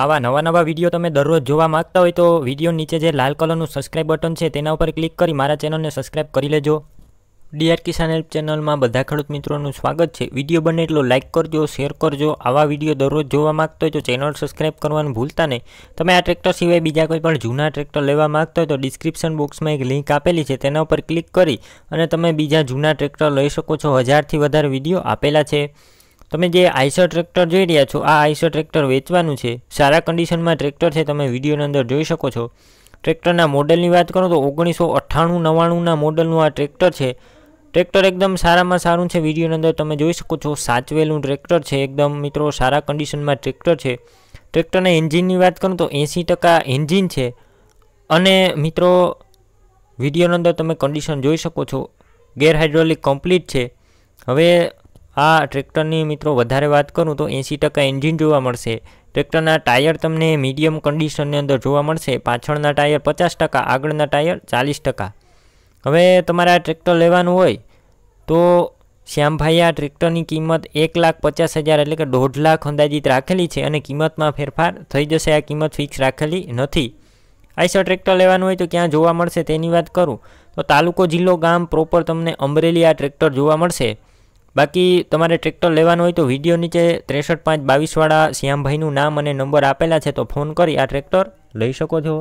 આવા નવા નવા વિડીયો તમે દરરોજ જોવા માંગતા હોય તો વિડીયો નીચે જે લાલ કલરનું સબસ્ક્રાઇબ બટન છે તેના ઉપર ક્લિક કરી મારા ચેનલને સબસ્ક્રાઇબ કરી લેજો ડીઆર કિસાન હેલ્પ ચેનલમાં બધા ખેડૂત મિત્રોનું સ્વાગત છે વિડીયો બને એટલો લાઇક કરજો શેર કરજો આવા વિડીયો દરરોજ જોવા માગતો હોય તો ચેનલ સબસ્ક્રાઇબ કરવાનું ભૂલતા નહીં તમે આ ટ્રેક્ટર સિવાય બીજા કોઈ પણ જૂના ટ્રેક્ટર લેવા માગતા હોય તો ડિસ્ક્રિપ્શન બોક્સમાં એક લિંક આપેલી છે તેના ઉપર ક્લિક કરી અને તમે બીજા જૂના ટ્રેક્ટર લઈ શકો છો હજારથી વધારે વિડીયો આપેલા છે તમે જે આઈસર ટ્રેક્ટર જોઈ રહ્યા છો આ આઈસર ટ્રેક્ટર વેચવાનું છે સારા કન્ડિશનમાં ટ્રેક્ટર છે તમે વિડીયોની અંદર જોઈ શકો છો ટ્રેક્ટરના મોડલની વાત કરું તો ઓગણીસો અઠ્ઠાણું નવ્વાણુંના મોડલનું આ ટ્રેક્ટર છે ટ્રેક્ટર એકદમ સારામાં સારું છે વિડીયોની અંદર તમે જોઈ શકો છો સાચવેલું ટ્રેક્ટર છે એકદમ મિત્રો સારા કન્ડિશનમાં ટ્રેક્ટર છે ટ્રેક્ટરના એન્જિનની વાત કરું તો એંસી ટકા એન્જિન છે અને મિત્રો વિડીયોની અંદર તમે કન્ડિશન જોઈ શકો છો ગેર હાઇડ્રોલિક કમ્પ્લીટ છે હવે આ ટ્રેક્ટરની મિત્રો વધારે વાત કરું તો એંસી ટકા એન્જિન જોવા મળશે ટ્રેક્ટરના ટાયર તમને મીડિયમ કન્ડિશનની અંદર જોવા મળશે પાછળના ટાયર પચાસ ટકા આગળના ટાયર ચાલીસ ટકા હવે તમારે આ ટ્રેક્ટર લેવાનું હોય તો શ્યામભાઈએ આ ટ્રેક્ટરની કિંમત એક લાખ પચાસ હજાર એટલે કે દોઢ લાખ અંદાજિત રાખેલી છે અને કિંમતમાં ફેરફાર થઈ જશે આ કિંમત ફિક્સ રાખેલી નથી આઈસર ટ્રેક્ટર લેવાનું હોય તો ક્યાં જોવા મળશે તેની વાત કરું તો તાલુકો જિલ્લો ગામ પ્રોપર તમને અમરેલી આ ટ્રેક્ટર જોવા મળશે બાકી તમારે ટ્રેક્ટર લેવાનું હોય તો વિડીયો નીચે ત્રેસઠ પાંચ બાવીસવાળા શ્યામભાઈનું નામ અને નંબર આપેલા છે તો ફોન કરી આ ટ્રેક્ટર લઈ શકો છો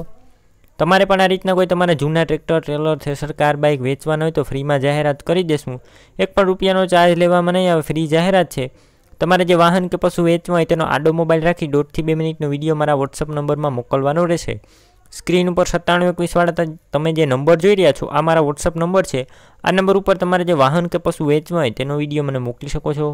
તમારે પણ આ રીતના કોઈ તમારા જૂના tractor trailer thresher car bike વેચવાના હોય તો ફ્રીમાં જાહેરાત કરી દેશું એક પણ રૂપિયાનો ચાર્જ લેવામાં નહીં આવે ફ્રી જાહેરાત છે તમારે જે વાહન કે પશુ વેચવા હોય તેનો આડો મોબાઈલ રાખી દોઢથી બે મિનિટનો વિડીયો મારા વોટ્સઅપ નંબરમાં મોકલવાનો રહેશે સ્ક્રીન ઉપર સત્તાણું એકવીસવાળા તમે જે નંબર જોઈ રહ્યા છો આ મારા વોટ્સઅપ નંબર છે આ નંબર ઉપર તમારે જે વાહન કે પશુ વેચવા હોય તેનો વિડીયો મને મોકલી શકો છો